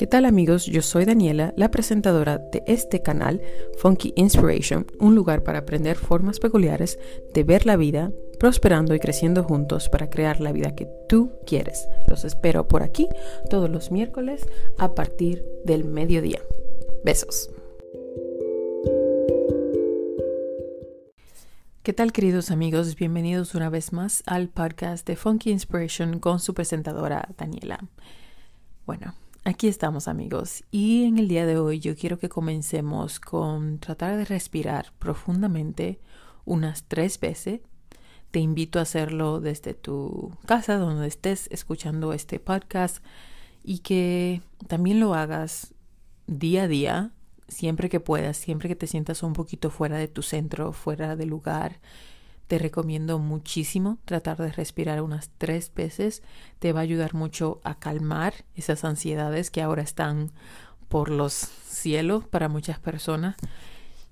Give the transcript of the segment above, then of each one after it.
¿Qué tal amigos? Yo soy Daniela, la presentadora de este canal Funky Inspiration, un lugar para aprender formas peculiares de ver la vida, prosperando y creciendo juntos para crear la vida que tú quieres. Los espero por aquí todos los miércoles a partir del mediodía. Besos. ¿Qué tal queridos amigos? Bienvenidos una vez más al podcast de Funky Inspiration con su presentadora Daniela. Bueno, Aquí estamos amigos y en el día de hoy yo quiero que comencemos con tratar de respirar profundamente unas tres veces. Te invito a hacerlo desde tu casa donde estés escuchando este podcast y que también lo hagas día a día, siempre que puedas, siempre que te sientas un poquito fuera de tu centro, fuera de lugar te recomiendo muchísimo tratar de respirar unas tres veces. Te va a ayudar mucho a calmar esas ansiedades que ahora están por los cielos para muchas personas.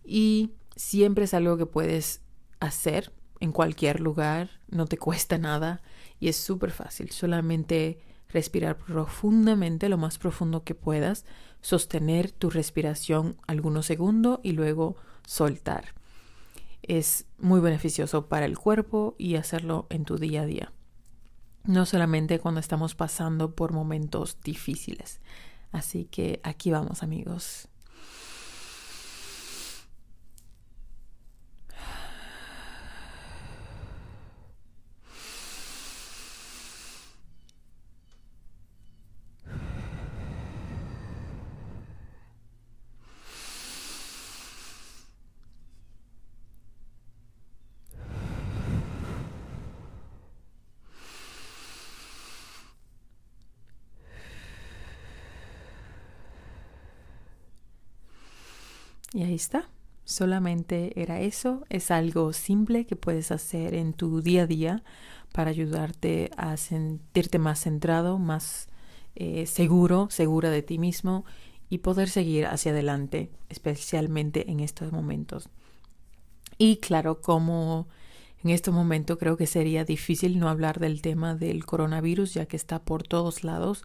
Y siempre es algo que puedes hacer en cualquier lugar, no te cuesta nada y es súper fácil. Solamente respirar profundamente, lo más profundo que puedas, sostener tu respiración algunos segundos y luego soltar es muy beneficioso para el cuerpo y hacerlo en tu día a día. No solamente cuando estamos pasando por momentos difíciles. Así que aquí vamos amigos. Y ahí está. Solamente era eso. Es algo simple que puedes hacer en tu día a día para ayudarte a sentirte más centrado, más eh, seguro, segura de ti mismo y poder seguir hacia adelante, especialmente en estos momentos. Y claro, como en estos momentos creo que sería difícil no hablar del tema del coronavirus, ya que está por todos lados.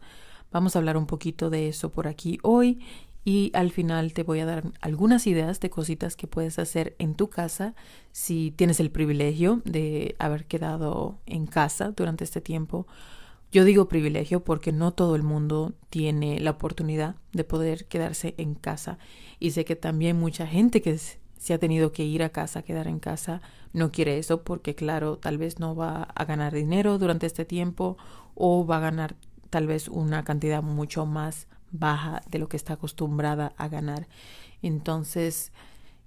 Vamos a hablar un poquito de eso por aquí hoy y al final te voy a dar algunas ideas de cositas que puedes hacer en tu casa si tienes el privilegio de haber quedado en casa durante este tiempo. Yo digo privilegio porque no todo el mundo tiene la oportunidad de poder quedarse en casa y sé que también mucha gente que se ha tenido que ir a casa, quedar en casa, no quiere eso porque claro, tal vez no va a ganar dinero durante este tiempo o va a ganar tal vez una cantidad mucho más baja de lo que está acostumbrada a ganar. Entonces,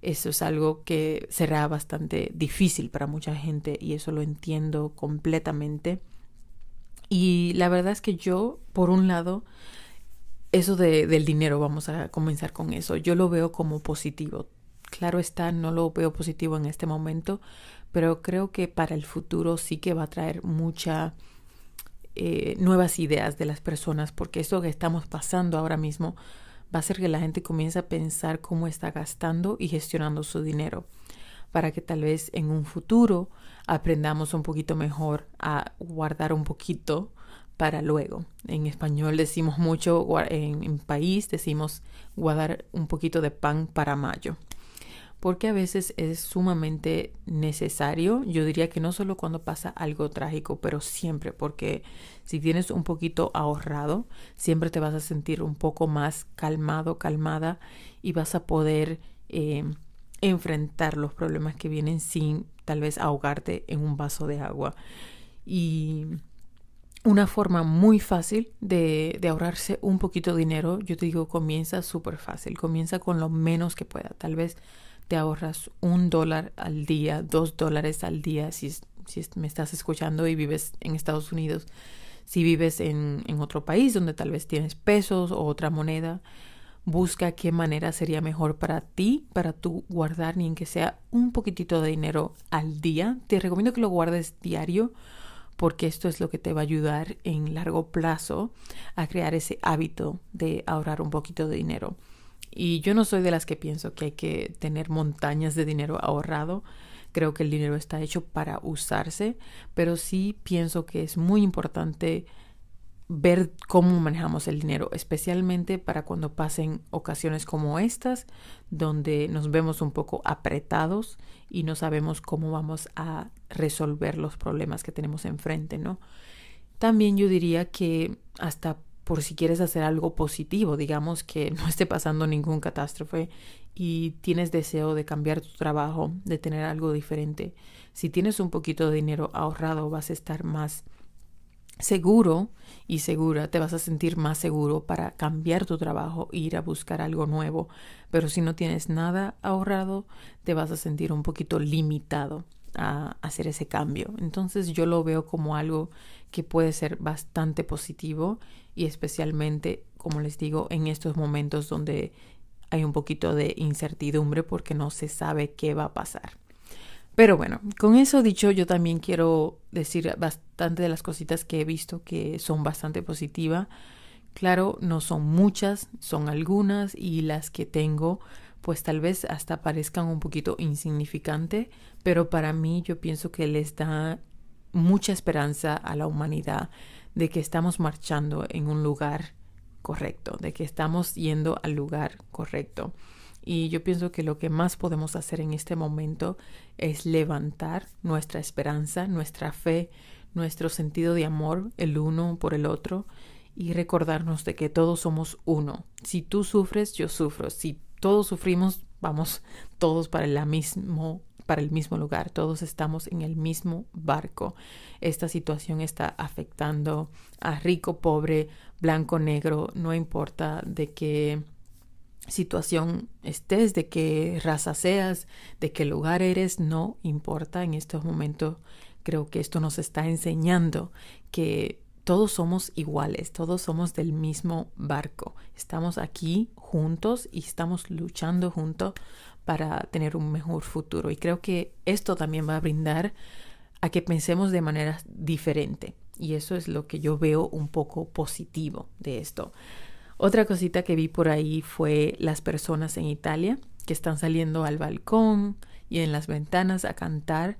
eso es algo que será bastante difícil para mucha gente y eso lo entiendo completamente. Y la verdad es que yo, por un lado, eso de, del dinero, vamos a comenzar con eso, yo lo veo como positivo. Claro está, no lo veo positivo en este momento, pero creo que para el futuro sí que va a traer mucha eh, nuevas ideas de las personas, porque eso que estamos pasando ahora mismo va a ser que la gente comience a pensar cómo está gastando y gestionando su dinero, para que tal vez en un futuro aprendamos un poquito mejor a guardar un poquito para luego. En español decimos mucho, en país decimos guardar un poquito de pan para mayo porque a veces es sumamente necesario. Yo diría que no solo cuando pasa algo trágico, pero siempre, porque si tienes un poquito ahorrado, siempre te vas a sentir un poco más calmado, calmada y vas a poder eh, enfrentar los problemas que vienen sin tal vez ahogarte en un vaso de agua. Y una forma muy fácil de, de, ahorrarse un poquito de dinero, yo te digo, comienza súper fácil, comienza con lo menos que pueda, tal vez te ahorras un dólar al día, dos dólares al día si, si me estás escuchando y vives en Estados Unidos. Si vives en, otro país donde tal vez tienes pesos o otra moneda, busca qué manera sería mejor para ti, para tu guardar ni en que sea un poquitito de dinero al día. Te recomiendo que lo guardes diario porque esto es lo que te va a ayudar en largo plazo a crear ese hábito de ahorrar un poquito de dinero. Y yo no soy de las que pienso que hay que tener montañas de dinero ahorrado. Creo que el dinero está hecho para usarse, pero sí pienso que es muy importante ver cómo manejamos el dinero, especialmente para cuando pasen ocasiones como estas, donde nos vemos un poco apretados y no sabemos cómo vamos a resolver los problemas que tenemos enfrente, ¿no? También yo diría que hasta por si quieres hacer algo positivo, digamos que no esté pasando ningún catástrofe y tienes deseo de cambiar tu trabajo, de tener algo diferente. Si tienes un poquito de dinero ahorrado, vas a estar más seguro y segura, te vas a sentir más seguro para cambiar tu trabajo e ir a buscar algo nuevo. Pero si no tienes nada ahorrado, te vas a sentir un poquito limitado a hacer ese cambio. Entonces yo lo veo como algo que puede ser bastante positivo y especialmente, como les digo, en estos momentos donde hay un poquito de incertidumbre porque no se sabe qué va a pasar. Pero bueno, con eso dicho, yo también quiero decir bastante de las cositas que he visto que son bastante positivas. Claro, no son muchas, son algunas y las que tengo pues tal vez hasta parezcan un poquito insignificante, pero para mí yo pienso que les da mucha esperanza a la humanidad de que estamos marchando en un lugar correcto, de que estamos yendo al lugar correcto. Y yo pienso que lo que más podemos hacer en este momento es levantar nuestra esperanza, nuestra fe, nuestro sentido de amor el uno por el otro y recordarnos de que todos somos uno. Si tú sufres, yo sufro. Si todos sufrimos, vamos todos para el mismo para el mismo lugar, todos estamos en el mismo barco. Esta situación está afectando a rico, pobre, blanco, negro, no importa de qué situación estés, de qué raza seas, de qué lugar eres, no importa. En estos momentos creo que esto nos está enseñando que todos somos iguales, todos somos del mismo barco. Estamos aquí juntos y estamos luchando juntos para tener un mejor futuro. Y creo que esto también va a brindar a que pensemos de manera diferente. Y eso es lo que yo veo un poco positivo de esto. Otra cosita que vi por ahí fue las personas en Italia que están saliendo al balcón y en las ventanas a cantar.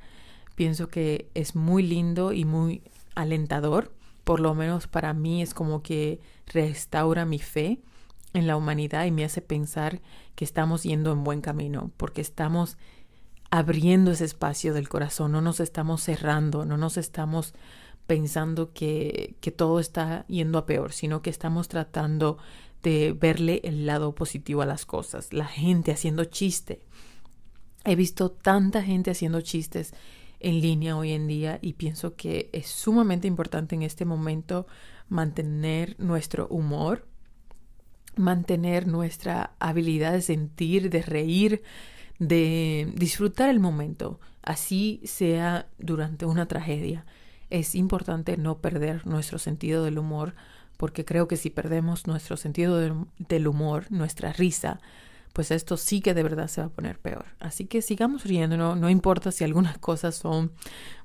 Pienso que es muy lindo y muy alentador. Por lo menos para mí es como que restaura mi fe en la humanidad y me hace pensar que estamos yendo en buen camino, porque estamos abriendo ese espacio del corazón, no nos estamos cerrando, no nos estamos pensando que, todo está yendo a peor, sino que estamos tratando de verle el lado positivo a las cosas, la gente haciendo chiste. He visto tanta gente haciendo chistes en línea hoy en día y pienso que es sumamente importante en este momento mantener nuestro humor, mantener nuestra habilidad de sentir, de reír, de disfrutar el momento, así sea durante una tragedia. Es importante no perder nuestro sentido del humor, porque creo que si perdemos nuestro sentido del humor, nuestra risa, pues esto sí que de verdad se va a poner peor. Así que sigamos riéndonos, no importa si algunas cosas son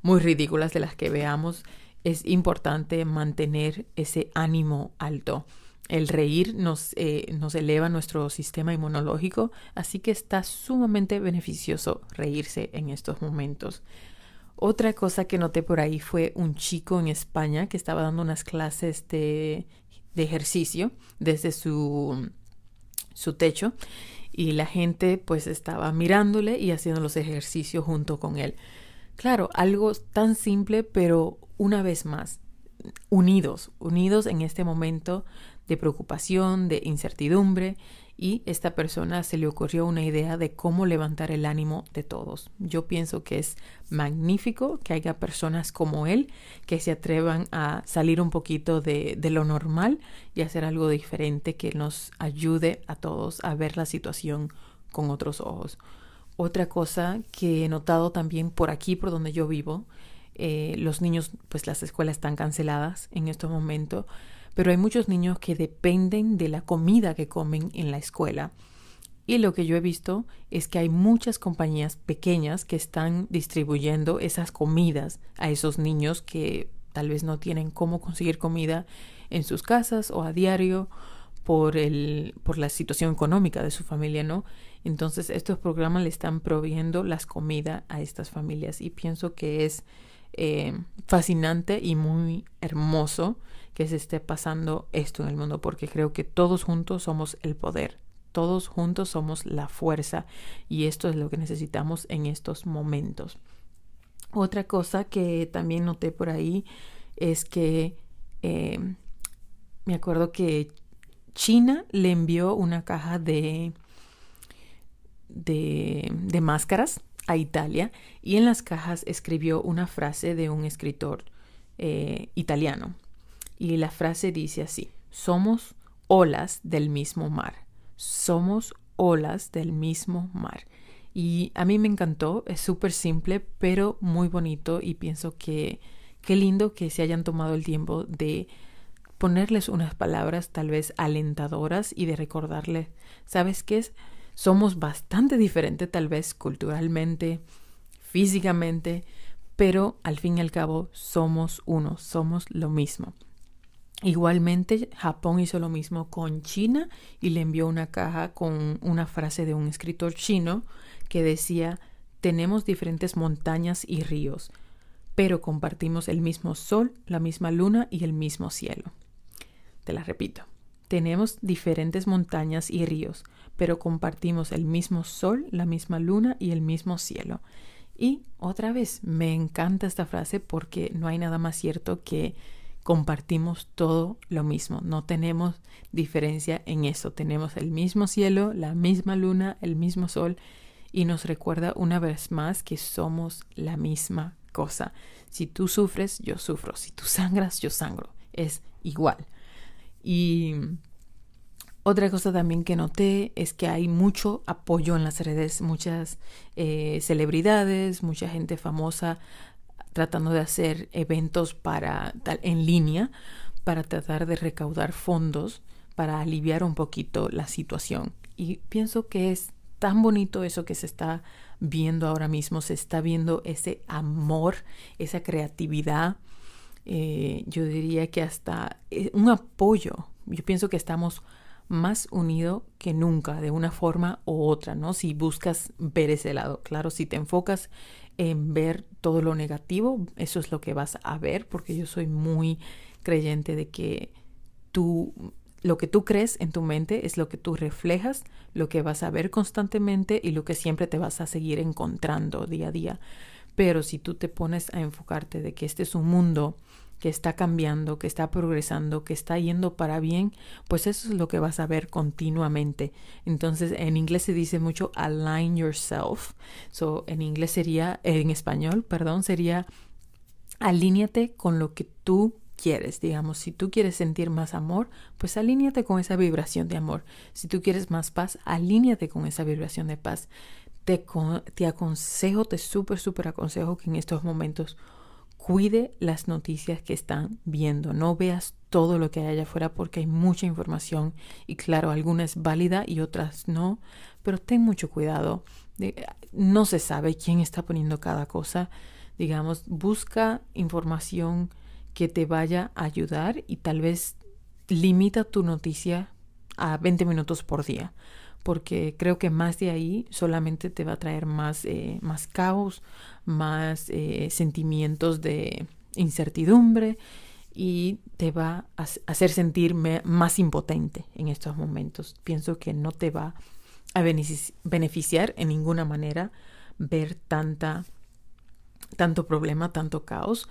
muy ridículas de las que veamos, es importante mantener ese ánimo alto. El reír nos, eh, nos eleva nuestro sistema inmunológico, así que está sumamente beneficioso reírse en estos momentos. Otra cosa que noté por ahí fue un chico en España que estaba dando unas clases de, de ejercicio desde su, su techo y la gente pues estaba mirándole y haciendo los ejercicios junto con él. Claro, algo tan simple, pero una vez más, unidos, unidos en este momento de preocupación, de incertidumbre, y esta persona se le ocurrió una idea de cómo levantar el ánimo de todos. Yo pienso que es magnífico que haya personas como él que se atrevan a salir un poquito de, lo normal y hacer algo diferente que nos ayude a todos a ver la situación con otros ojos. Otra cosa que he notado también por aquí, por donde yo vivo, eh, los niños, pues las escuelas están canceladas en este momento pero hay muchos niños que dependen de la comida que comen en la escuela. Y lo que yo he visto es que hay muchas compañías pequeñas que están distribuyendo esas comidas a esos niños que tal vez no tienen cómo conseguir comida en sus casas o a diario por, el, por la situación económica de su familia, ¿no? Entonces estos programas le están proveyendo las comidas a estas familias y pienso que es eh, fascinante y muy hermoso que se esté pasando esto en el mundo, porque creo que todos juntos somos el poder, todos juntos somos la fuerza y esto es lo que necesitamos en estos momentos. Otra cosa que también noté por ahí es que eh, me acuerdo que China le envió una caja de, de, máscaras a Italia y en las cajas escribió una frase de un escritor eh, italiano y la frase dice así, somos olas del mismo mar, somos olas del mismo mar. Y a mí me encantó, es súper simple, pero muy bonito y pienso que qué lindo que se hayan tomado el tiempo de ponerles unas palabras tal vez alentadoras y de recordarles, ¿sabes qué es? Somos bastante diferentes tal vez culturalmente, físicamente, pero al fin y al cabo somos uno, somos lo mismo. Igualmente, Japón hizo lo mismo con China y le envió una caja con una frase de un escritor chino que decía, tenemos diferentes montañas y ríos, pero compartimos el mismo sol, la misma luna y el mismo cielo. Te la repito, tenemos diferentes montañas y ríos, pero compartimos el mismo sol, la misma luna y el mismo cielo. Y otra vez, me encanta esta frase porque no hay nada más cierto que compartimos todo lo mismo, no tenemos diferencia en eso, tenemos el mismo cielo, la misma luna, el mismo sol y nos recuerda una vez más que somos la misma cosa. Si tú sufres, yo sufro, si tú sangras, yo sangro, es igual. Y otra cosa también que noté es que hay mucho apoyo en las redes, muchas eh, celebridades, mucha gente famosa tratando de hacer eventos para, en línea para tratar de recaudar fondos para aliviar un poquito la situación. Y pienso que es tan bonito eso que se está viendo ahora mismo, se está viendo ese amor, esa creatividad, eh, yo diría que hasta eh, un apoyo. Yo pienso que estamos más unidos que nunca, de una forma u otra, ¿no? Si buscas ver ese lado, claro, si te enfocas en ver todo lo negativo, eso es lo que vas a ver, porque yo soy muy creyente de que tú, lo que tú crees en tu mente es lo que tú reflejas, lo que vas a ver constantemente y lo que siempre te vas a seguir encontrando día a día. Pero si tú te pones a enfocarte de que este es un mundo que está cambiando, que está progresando, que está yendo para bien, pues eso es lo que vas a ver continuamente. Entonces, en inglés se dice mucho align yourself. So, en inglés sería, eh, en español, perdón, sería alíñate con lo que tú quieres, digamos, si tú quieres sentir más amor, pues alíñate con esa vibración de amor. Si tú quieres más paz, alíñate con esa vibración de paz. Te, te aconsejo, te súper, súper aconsejo que en estos momentos cuide las noticias que están viendo. No veas todo lo que hay allá afuera porque hay mucha información y claro, alguna es válida y otras no, pero ten mucho cuidado. No se sabe quién está poniendo cada cosa. Digamos, busca información que te vaya a ayudar y tal vez limita tu noticia a 20 minutos por día porque creo que más de ahí solamente te va a traer más, eh, caos, más eh, sentimientos de incertidumbre y te va a hacer sentir más impotente en estos momentos. Pienso que no te va a beneficiar en ninguna manera ver tanta, tanto problema, tanto caos.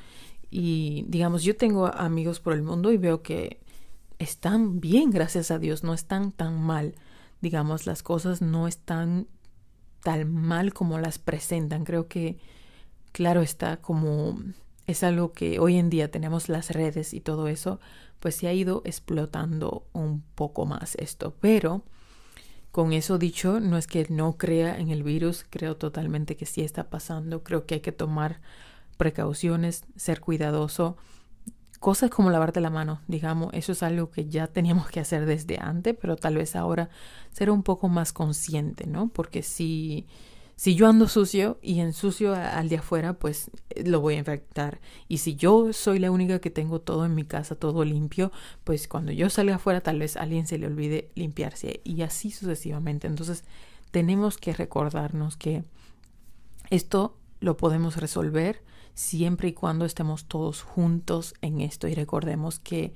Y digamos, yo tengo amigos por el mundo y veo que están bien, gracias a Dios, no están tan mal digamos, las cosas no están tan mal como las presentan. Creo que, claro, está como es algo que hoy en día tenemos las redes y todo eso, pues se ha ido explotando un poco más esto. Pero con eso dicho, no es que no crea en el virus, creo totalmente que sí está pasando, creo que hay que tomar precauciones, ser cuidadoso cosas como lavarte la mano, digamos, eso es algo que ya teníamos que hacer desde antes, pero tal vez ahora ser un poco más consciente, ¿no? Porque si, si yo ando sucio y en sucio al de afuera, pues eh, lo voy a infectar. Y si yo soy la única que tengo todo en mi casa, todo limpio, pues cuando yo salga afuera tal vez a alguien se le olvide limpiarse y así sucesivamente. Entonces tenemos que recordarnos que esto lo podemos resolver siempre y cuando estemos todos juntos en esto y recordemos que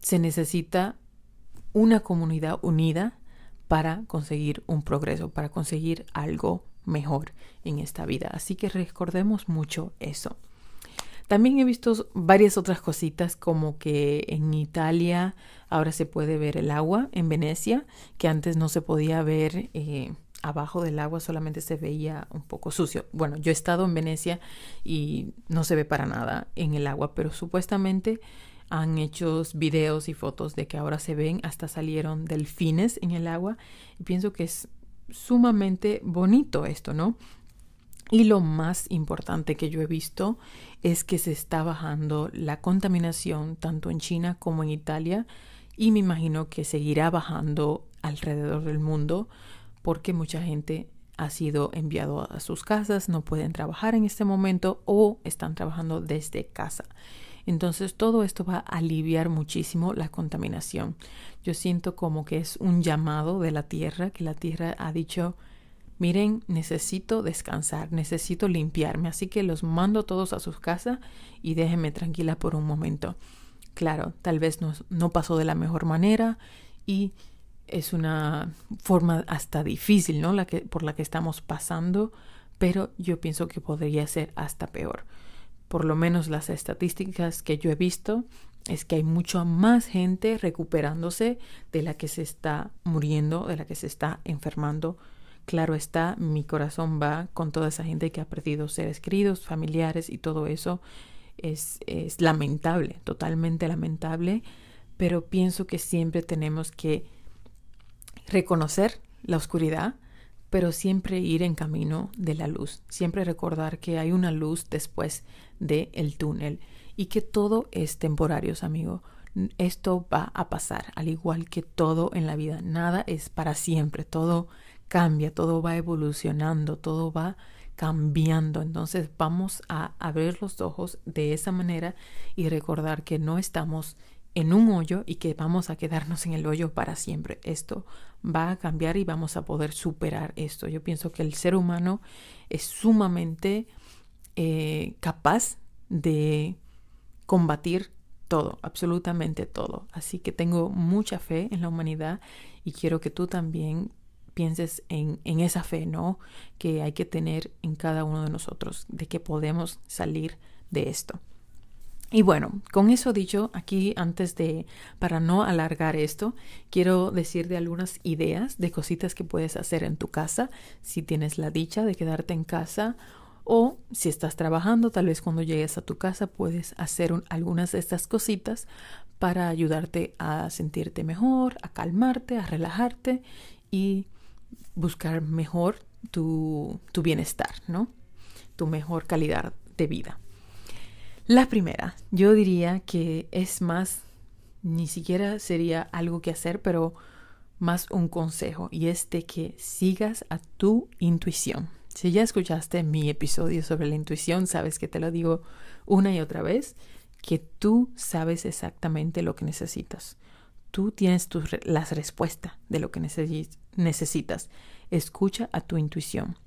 se necesita una comunidad unida para conseguir un progreso, para conseguir algo mejor en esta vida. Así que recordemos mucho eso. También he visto varias otras cositas como que en Italia ahora se puede ver el agua, en Venecia, que antes no se podía ver. Eh, abajo del agua solamente se veía un poco sucio. Bueno, yo he estado en Venecia y no se ve para nada en el agua, pero supuestamente han hecho videos y fotos de que ahora se ven, hasta salieron delfines en el agua y pienso que es sumamente bonito esto, ¿no? Y lo más importante que yo he visto es que se está bajando la contaminación tanto en China como en Italia y me imagino que seguirá bajando alrededor del mundo porque mucha gente ha sido enviado a sus casas, no pueden trabajar en este momento o están trabajando desde casa. Entonces todo esto va a aliviar muchísimo la contaminación. Yo siento como que es un llamado de la tierra, que la tierra ha dicho, miren, necesito descansar, necesito limpiarme, así que los mando todos a sus casas y déjenme tranquila por un momento. Claro, tal vez no, no pasó de la mejor manera y es una forma hasta difícil, ¿no? La que, por la que estamos pasando, pero yo pienso que podría ser hasta peor. Por lo menos las estadísticas que yo he visto es que hay mucha más gente recuperándose de la que se está muriendo, de la que se está enfermando. Claro está, mi corazón va con toda esa gente que ha perdido seres queridos, familiares y todo eso. Es, es lamentable, totalmente lamentable, pero pienso que siempre tenemos que reconocer la oscuridad, pero siempre ir en camino de la luz, siempre recordar que hay una luz después del el túnel y que todo es temporario, amigo. Esto va a pasar, al igual que todo en la vida. Nada es para siempre, todo cambia, todo va evolucionando, todo va cambiando. Entonces vamos a abrir los ojos de esa manera y recordar que no estamos en un hoyo y que vamos a quedarnos en el hoyo para siempre. Esto va a cambiar y vamos a poder superar esto. Yo pienso que el ser humano es sumamente eh, capaz de combatir todo, absolutamente todo. Así que tengo mucha fe en la humanidad y quiero que tú también pienses en, en esa fe, ¿no? Que hay que tener en cada uno de nosotros, de que podemos salir de esto. Y bueno, con eso dicho, aquí antes de, para no alargar esto, quiero decirte algunas ideas de cositas que puedes hacer en tu casa, si tienes la dicha de quedarte en casa o si estás trabajando, tal vez cuando llegues a tu casa puedes hacer algunas de estas cositas para ayudarte a sentirte mejor, a calmarte, a relajarte y buscar mejor tu, tu bienestar, ¿no? Tu mejor calidad de vida. La primera, yo diría que es más, ni siquiera sería algo que hacer, pero más un consejo y es de que sigas a tu intuición. Si ya escuchaste mi episodio sobre la intuición, sabes que te lo digo una y otra vez, que tú sabes exactamente lo que necesitas. Tú tienes tus las respuestas de lo que necesitas. Escucha a tu intuición,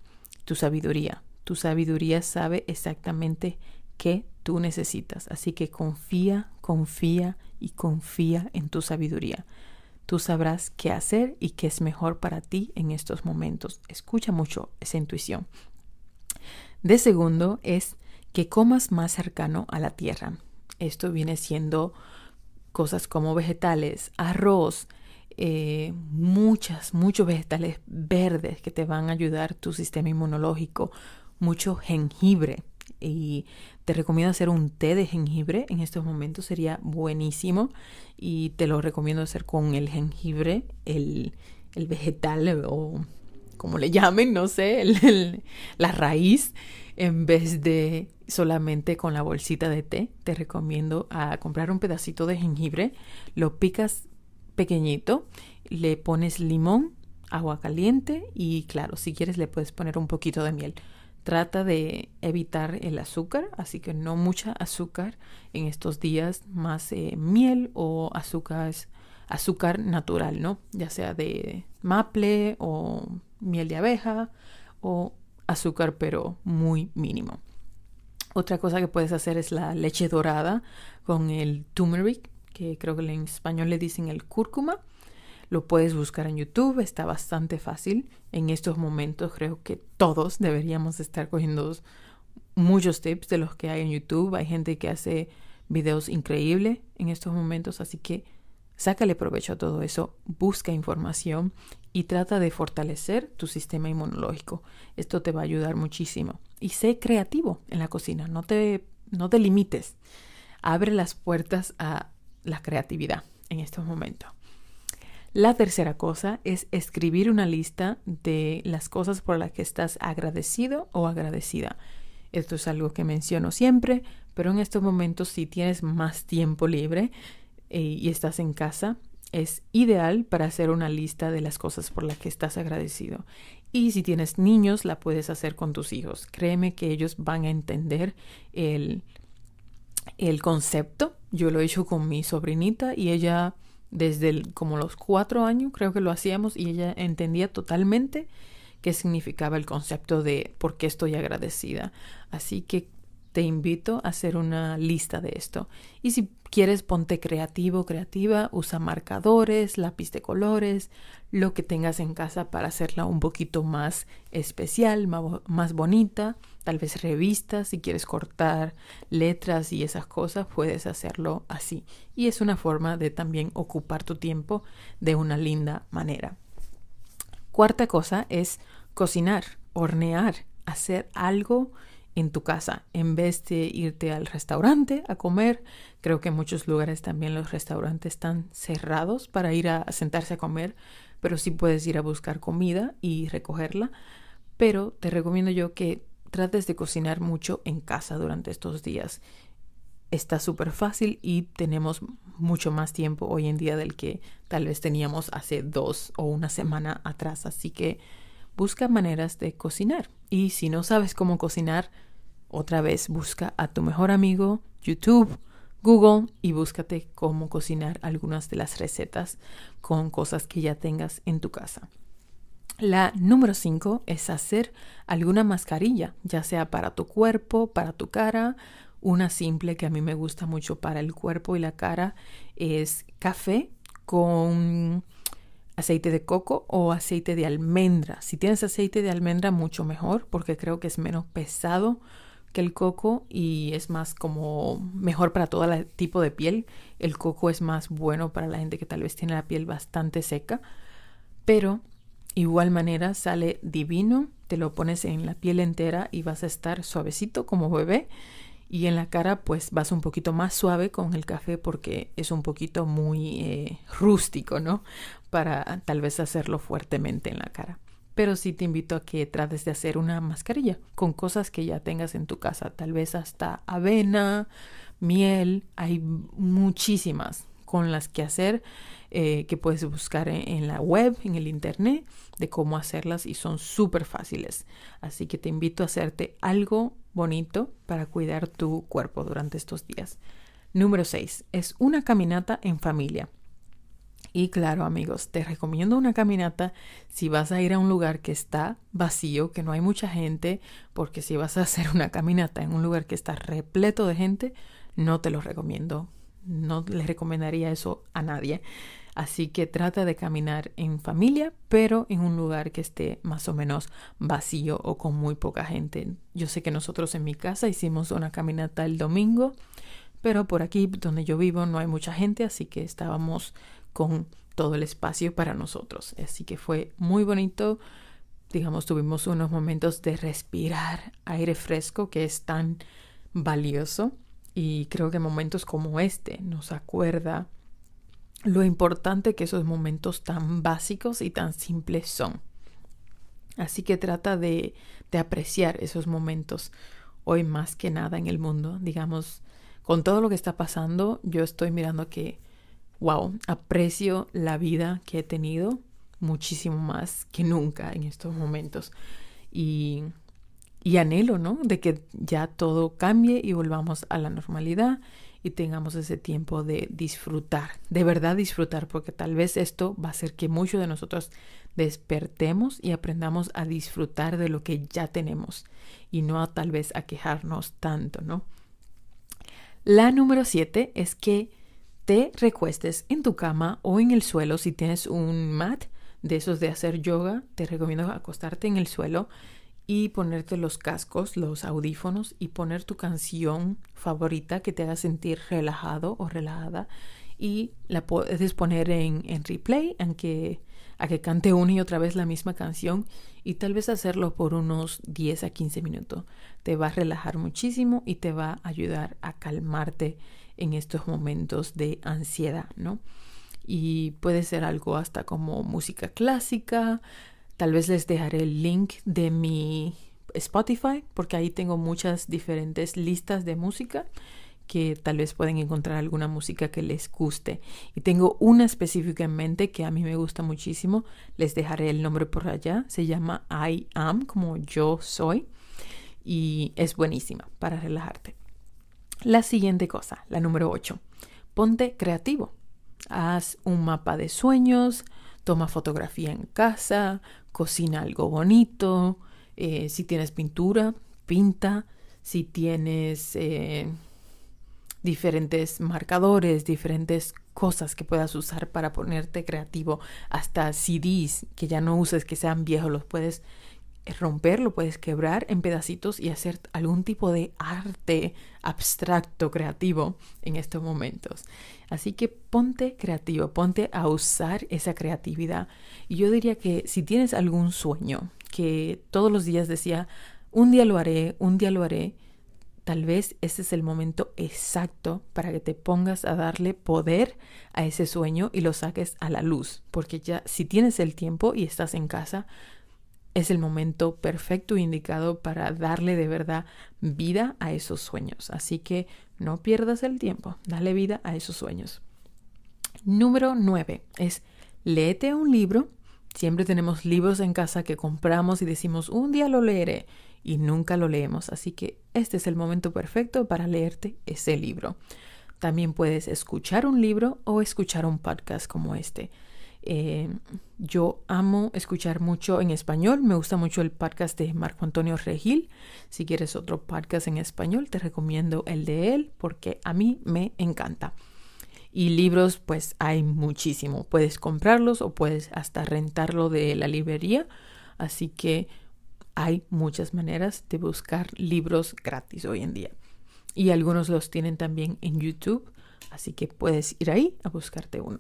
tu sabiduría. Tu sabiduría sabe exactamente qué tú necesitas. Así que confía, confía y confía en tu sabiduría. Tú sabrás qué hacer y qué es mejor para ti en estos momentos. Escucha mucho esa intuición. De segundo es que comas más cercano a la tierra. Esto viene siendo cosas como vegetales, arroz, eh, muchas, muchos vegetales verdes que te van a ayudar tu sistema inmunológico, mucho jengibre y te recomiendo hacer un té de jengibre en estos momentos, sería buenísimo y te lo recomiendo hacer con el jengibre, el, vegetal o como le llamen, no sé, la raíz, en vez de solamente con la bolsita de té. Te recomiendo a comprar un pedacito de jengibre, lo picas pequeñito, le pones limón, agua caliente y claro, si quieres le puedes poner un poquito de miel. Trata de evitar el azúcar, así que no mucha azúcar en estos días, más eh, miel o azúcar natural, ¿no? Ya sea de maple o miel de abeja o azúcar, pero muy mínimo. Otra cosa que puedes hacer es la leche dorada con el turmeric, que creo que en español le dicen el cúrcuma. Lo puedes buscar en YouTube, está bastante fácil. En estos momentos creo que todos deberíamos estar cogiendo muchos tips de los que hay en YouTube. Hay gente que hace videos increíbles en estos momentos, así que sácale provecho a todo eso, busca información y trata de fortalecer tu sistema inmunológico. Esto te va a ayudar muchísimo. Y sé creativo en la cocina, no te, no te limites. Abre las puertas a la creatividad en estos momentos. La tercera cosa es escribir una lista de las cosas por las que estás agradecido o agradecida. Esto es algo que menciono siempre, pero en estos momentos si tienes más tiempo libre eh, y estás en casa, es ideal para hacer una lista de las cosas por las que estás agradecido. Y si tienes niños, la puedes hacer con tus hijos. Créeme que ellos van a entender el, el concepto. Yo lo he hecho con mi sobrinita y ella desde como los cuatro años creo que lo hacíamos y ella entendía totalmente qué significaba el concepto de por qué estoy agradecida. Así que te invito a hacer una lista de esto. Y si quieres ponte creativo, creativa, usa marcadores, lápiz de colores, lo que tengas en casa para hacerla un poquito más especial, más bonita, tal vez revistas, si quieres cortar letras y esas cosas, puedes hacerlo así. Y es una forma de también ocupar tu tiempo de una linda manera. Cuarta cosa es cocinar, hornear, hacer algo en tu casa en vez de irte al restaurante a comer. Creo que en muchos lugares también los restaurantes están cerrados para ir a, sentarse a comer, pero sí puedes ir a buscar comida y recogerla. Pero te recomiendo yo que trates de cocinar mucho en casa durante estos días. Está súper fácil y tenemos mucho más tiempo hoy en día del que tal vez teníamos hace dos o una semana atrás. Así que busca maneras de cocinar. Y si no sabes cómo cocinar, otra vez busca a tu mejor amigo, YouTube, Google y búscate cómo cocinar algunas de las recetas con cosas que ya tengas en tu casa. La número 5 es hacer alguna mascarilla, ya sea para tu cuerpo, para tu cara. Una simple que a mí me gusta mucho para el cuerpo y la cara es café con aceite de coco o aceite de almendra. Si tienes aceite de almendra, mucho mejor porque creo que es menos pesado que el coco y es más como mejor para todo el tipo de piel. El coco es más bueno para la gente que tal vez tiene la piel bastante seca, pero igual manera sale divino, te lo pones en la piel entera y vas a estar suavecito como bebé y en la cara pues vas un poquito más suave con el café porque es un poquito muy eh, rústico, ¿no? para tal vez hacerlo fuertemente en la cara. Pero sí te invito a que trates de hacer una mascarilla con cosas que ya tengas en tu casa, tal vez hasta avena, miel, hay muchísimas con las que hacer eh, que puedes buscar en, en, la web, en el internet, de cómo hacerlas y son súper fáciles. Así que te invito a hacerte algo bonito para cuidar tu cuerpo durante estos días. Número 6. Es una caminata en familia. Y claro, amigos, te recomiendo una caminata si vas a ir a un lugar que está vacío, que no hay mucha gente, porque si vas a hacer una caminata en un lugar que está repleto de gente, no te lo recomiendo. No le recomendaría eso a nadie. Así que trata de caminar en familia, pero en un lugar que esté más o menos vacío o con muy poca gente. Yo sé que nosotros en mi casa hicimos una caminata el domingo, pero por aquí donde yo vivo no hay mucha gente, así que estábamos con todo el espacio para nosotros. Así que fue muy bonito. Digamos, tuvimos unos momentos de respirar aire fresco que es tan valioso y creo que momentos como este nos acuerda lo importante que esos momentos tan básicos y tan simples son. Así que trata de, de, apreciar esos momentos hoy más que nada en el mundo. Digamos, con todo lo que está pasando, yo estoy mirando que wow, aprecio la vida que he tenido muchísimo más que nunca en estos momentos. Y, anhelo, ¿no? De que ya todo cambie y volvamos a la normalidad y tengamos ese tiempo de disfrutar, de verdad disfrutar, porque tal vez esto va a hacer que muchos de nosotros despertemos y aprendamos a disfrutar de lo que ya tenemos y no a, tal vez a quejarnos tanto, ¿no? La número siete es que te recuestes en tu cama o en el suelo si tienes un mat de esos de hacer yoga, te recomiendo acostarte en el suelo y ponerte los cascos, los audífonos y poner tu canción favorita que te haga sentir relajado o relajada y la puedes poner en, replay, aunque a que cante una y otra vez la misma canción y tal vez hacerlo por unos 10 a 15 minutos. Te va a relajar muchísimo y te va a ayudar a calmarte en estos momentos de ansiedad, ¿no? Y puede ser algo hasta como música clásica. Tal vez les dejaré el link de mi Spotify, porque ahí tengo muchas diferentes listas de música que tal vez pueden encontrar alguna música que les guste. Y tengo una específica en mente que a mí me gusta muchísimo. Les dejaré el nombre por allá. Se llama I Am, como yo soy. Y es buenísima para relajarte. La siguiente cosa, la número 8. Ponte creativo. Haz un mapa de sueños, toma fotografía en casa, cocina algo bonito. Eh, si tienes pintura, pinta. Si tienes eh, diferentes marcadores, diferentes cosas que puedas usar para ponerte creativo, hasta CDs que ya no uses, que sean viejos, los puedes eh, romper, lo puedes quebrar en pedacitos y hacer algún tipo de arte abstracto, creativo en estos momentos. Así que ponte creativo, ponte a usar esa creatividad. Y yo diría que si tienes algún sueño, que todos los días decía, un día lo haré, un día lo haré, tal vez ese es el momento exacto para que te pongas a darle poder a ese sueño y lo saques a la luz. Porque ya si tienes el tiempo y estás en casa, es el momento perfecto e indicado para darle de verdad vida a esos sueños. Así que no pierdas el tiempo, dale vida a esos sueños. Número 9 es léete un libro. Siempre tenemos libros en casa que compramos y decimos un día lo leeré y nunca lo leemos. Así que este es el momento perfecto para leerte ese libro. También puedes escuchar un libro o escuchar un podcast como este. Eh, yo amo escuchar mucho en español, me gusta mucho el podcast de Marco Antonio Regil. Si quieres otro podcast en español, te recomiendo el de él porque a mí me encanta. Y libros, pues hay muchísimo. Puedes comprarlos o puedes hasta rentarlo de la librería. Así que hay muchas maneras de buscar libros gratis hoy en día. Y algunos los tienen también en YouTube. Así que puedes ir ahí a buscarte uno.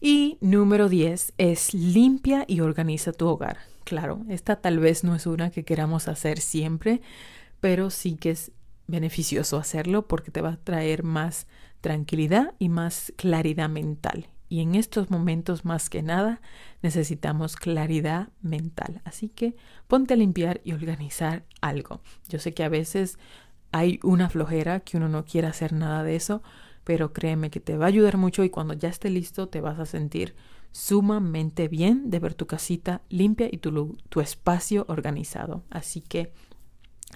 Y número 10 es limpia y organiza tu hogar. Claro, esta tal vez no es una que queramos hacer siempre, pero sí que es beneficioso hacerlo porque te va a traer más tranquilidad y más claridad mental. Y en estos momentos más que nada necesitamos claridad mental. Así que ponte a limpiar y organizar algo. Yo sé que a veces hay una flojera que uno no quiere hacer nada de eso, pero créeme que te va a ayudar mucho y cuando ya esté listo te vas a sentir sumamente bien de ver tu casita limpia y tu, tu espacio organizado. Así que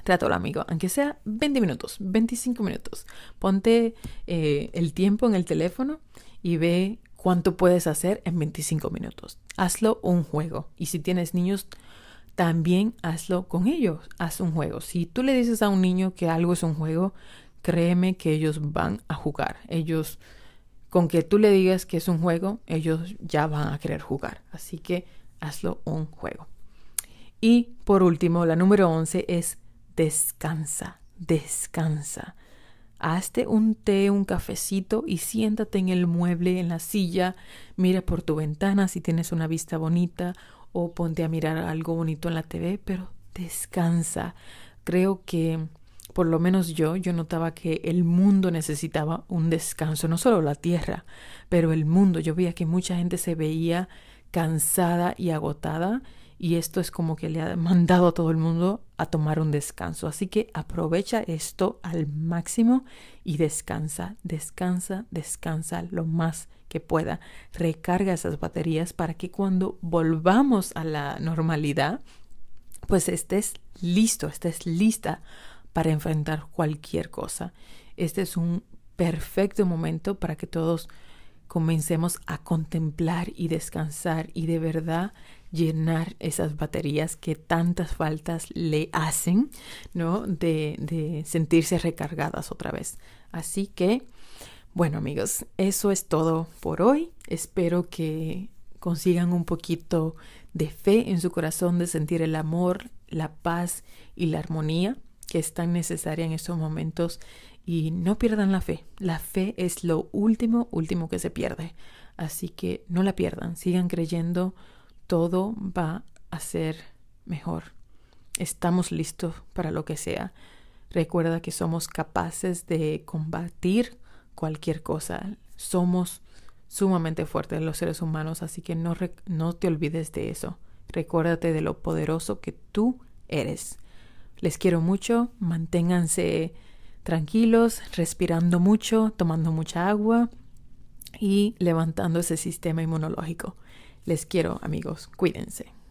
trátalo, amigo, aunque sea 20 minutos, 25 minutos. Ponte eh, el tiempo en el teléfono y ve cuánto puedes hacer en 25 minutos. Hazlo un juego. Y si tienes niños, también hazlo con ellos. Haz un juego. Si tú le dices a un niño que algo es un juego, créeme que ellos van a jugar. Ellos, con que tú le digas que es un juego, ellos ya van a querer jugar. Así que hazlo un juego. Y por último, la número 11 es descansa, descansa. Hazte un té, un cafecito y siéntate en el mueble, en la silla, mira por tu ventana si tienes una vista bonita o ponte a mirar algo bonito en la TV, pero descansa. Creo que por lo menos yo, yo notaba que el mundo necesitaba un descanso, no solo la tierra, pero el mundo. Yo veía que mucha gente se veía cansada y agotada y esto es como que le ha mandado a todo el mundo a tomar un descanso. Así que aprovecha esto al máximo y descansa, descansa, descansa lo más que pueda. Recarga esas baterías para que cuando volvamos a la normalidad, pues estés listo, estés lista para enfrentar cualquier cosa. Este es un perfecto momento para que todos comencemos a contemplar y descansar y de verdad llenar esas baterías que tantas faltas le hacen, ¿no? De, de sentirse recargadas otra vez. Así que, bueno amigos, eso es todo por hoy. Espero que consigan un poquito de fe en su corazón, de sentir el amor, la paz y la armonía que es tan necesaria en estos momentos y no pierdan la fe. La fe es lo último, último que se pierde. Así que no la pierdan, sigan creyendo, todo va a ser mejor. Estamos listos para lo que sea. Recuerda que somos capaces de combatir cualquier cosa. Somos sumamente fuertes los seres humanos, así que no, no te olvides de eso. Recuérdate de lo poderoso que tú eres. Les quiero mucho, manténganse tranquilos, respirando mucho, tomando mucha agua y levantando ese sistema inmunológico. Les quiero amigos, cuídense.